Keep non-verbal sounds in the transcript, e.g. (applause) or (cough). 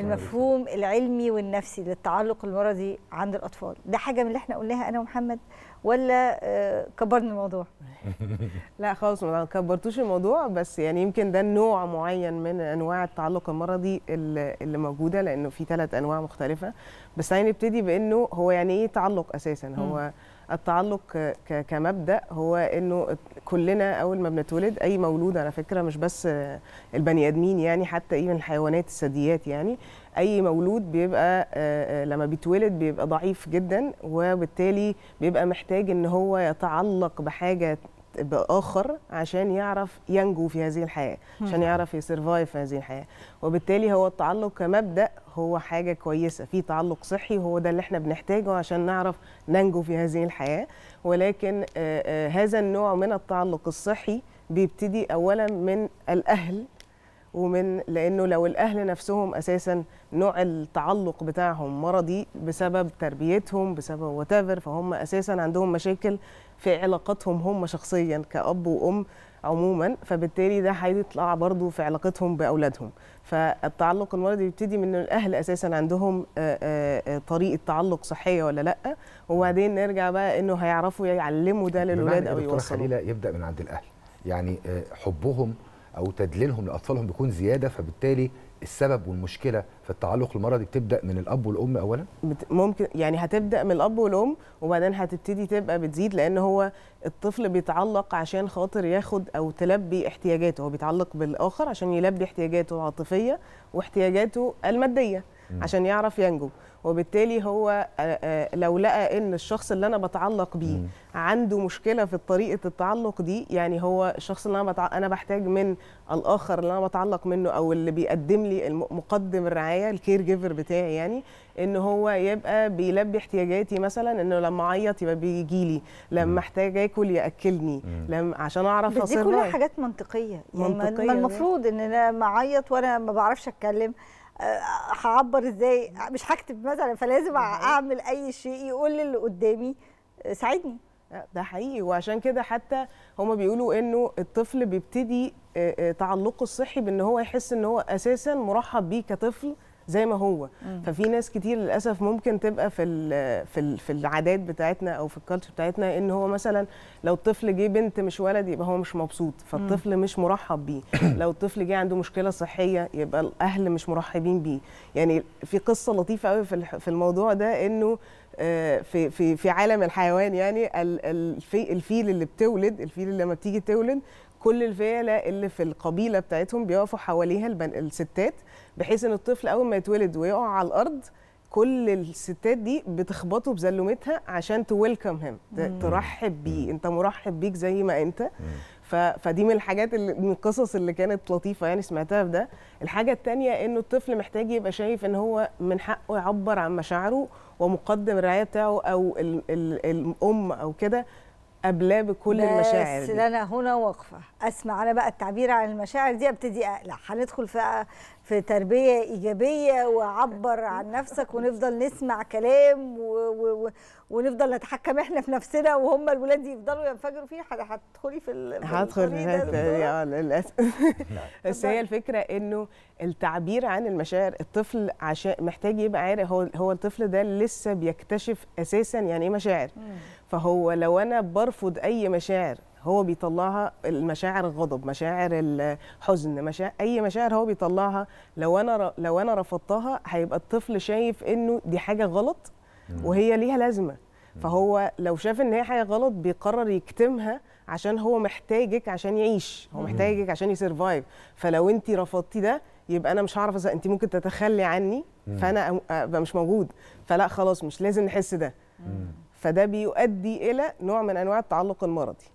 المفهوم العلمي والنفسي للتعلق المرضي عند الاطفال ده حاجه من اللي احنا قلناها انا ومحمد ولا آه، كبرنا الموضوع (laughs) لا خالص ما كبرتوش الموضوع بس يعني يمكن ده نوع معين من انواع التعلق المرضي اللي موجوده لانه في ثلاث انواع مختلفه بس هنبتدي بانه هو يعني ايه تعلق اساسا هو م. التعلق كمبدا هو انه كلنا اول ما بنتولد اي مولود على فكره مش بس البني ادمين يعني حتى ايه الحيوانات الثدييات يعني اي مولود بيبقى آه، آه، لما بيتولد بيبقى ضعيف جدا وبالتالي بيبقى محتاج ان هو يتعلق بحاجه باخر عشان يعرف ينجو في هذه الحياه عشان يعرف يسرفايف في هذه الحياه وبالتالي هو التعلق كمبدا هو حاجه كويسه في تعلق صحي وهو ده اللي احنا بنحتاجه عشان نعرف ننجو في هذه الحياه ولكن هذا النوع من التعلق الصحي بيبتدي اولا من الاهل ومن لانه لو الاهل نفسهم اساسا نوع التعلق بتاعهم مرضي بسبب تربيتهم بسبب واتيفر فهم اساسا عندهم مشاكل في علاقاتهم هم شخصيا كاب وام عموما فبالتالي ده هيطلع برضو في علاقتهم باولادهم فالتعلق المرضي بيبتدي من الاهل اساسا عندهم طريقه تعلق صحيه ولا لا وبعدين نرجع بقى انه هيعرفوا يعلموا ده للولاد او يوصلوا يبدا من عند الاهل يعني حبهم او تدليلهم لاطفالهم بيكون زياده فبالتالي السبب والمشكله في التعلق المرضي بتبدا من الاب والام اولا ممكن يعني هتبدا من الاب والام وبعدين هتبتدي تبقى بتزيد لان هو الطفل بيتعلق عشان خاطر ياخد او تلبي احتياجاته هو بيتعلق بالاخر عشان يلبي احتياجاته العاطفيه واحتياجاته الماديه عشان يعرف ينجو وبالتالي هو آه، آه، لو لقى ان الشخص اللي انا بتعلق بيه عنده مشكله في طريقه التعلق دي يعني هو الشخص اللي انا بتع... انا بحتاج من الاخر اللي انا بتعلق منه او اللي بيقدم لي مقدم الرعايه الكير جيفر بتاعي يعني ان هو يبقى بيلبي احتياجاتي مثلا انه لما اعيط يبقى بيجي لي لما احتاج اكل ياكلني لما عشان اعرف اصرف دي كلها حاجات منطقيه يعني منطقية ما المفروض ان انا اعيط وانا ما بعرفش اتكلم هعبر ازاي مش هكتب مثلا فلازم اعمل اي شيء يقول للي قدامي آه، ساعدني ده حقيقي وعشان كده حتى هما بيقولوا انه الطفل بيبتدي آه، آه، تعلقه الصحي بان هو يحس ان هو اساسا مرحب بيه كطفل زي ما هو مم. ففي ناس كتير للاسف ممكن تبقى في في في العادات بتاعتنا او في الكالتشر بتاعتنا ان هو مثلا لو الطفل جه بنت مش ولد يبقى هو مش مبسوط فالطفل مم. مش مرحب بيه (coughs) لو الطفل جه عنده مشكله صحيه يبقى الاهل مش مرحبين بيه يعني في قصه لطيفه قوي في الموضوع ده انه آه، في في في عالم الحيوان يعني الفيل اللي بتولد الفيل اللي لما بتيجي تولد كل الفيلة اللي في القبيلة بتاعتهم بيقفوا حواليها البن... الستات بحيث ان الطفل اول ما يتولد ويقع على الارض كل الستات دي بتخبطه بزلومتها عشان تويلكم هيم ترحب بيه انت مرحب بيك زي ما انت ف... فدي من الحاجات اللي من القصص اللي كانت لطيفه يعني سمعتها في ده الحاجه الثانيه انه الطفل محتاج يبقى شايف ان هو من حقه يعبر عن مشاعره ومقدم الرعايه بتاعه او الام او كده قبلاه بكل المشاعر بس انا هنا واقفه اسمع انا بقى التعبير عن المشاعر دي ابتدي اقلع هندخل في في تربيه ايجابيه وعبر عن نفسك ونفضل نسمع كلام و... ونفضل نتحكم احنا في نفسنا وهم الولاد يفضلوا ينفجروا فيه هتدخلي في هدخل اه للاسف (laughs) بس هي الفكره انه التعبير عن المشاعر الطفل عشان محتاج يبقى عارف هو هو الطفل ده لسه بيكتشف اساسا يعني ايه مشاعر فهو لو انا برفض اي مشاعر هو بيطلعها المشاعر الغضب مشاعر الحزن مشاعر اي مشاعر هو بيطلعها لو انا لو انا رفضتها هيبقى الطفل شايف انه دي حاجه غلط وهي ليها لازمه فهو لو شاف ان هي حاجه غلط بيقرر يكتمها عشان هو محتاجك عشان يعيش هو محتاجك عشان يسرفايف فلو انت رفضتي ده يبقى انا مش هعرف انت ممكن تتخلي عني فانا ابقى مش موجود فلا خلاص مش لازم نحس ده فده بيؤدي الى نوع من انواع التعلق المرضي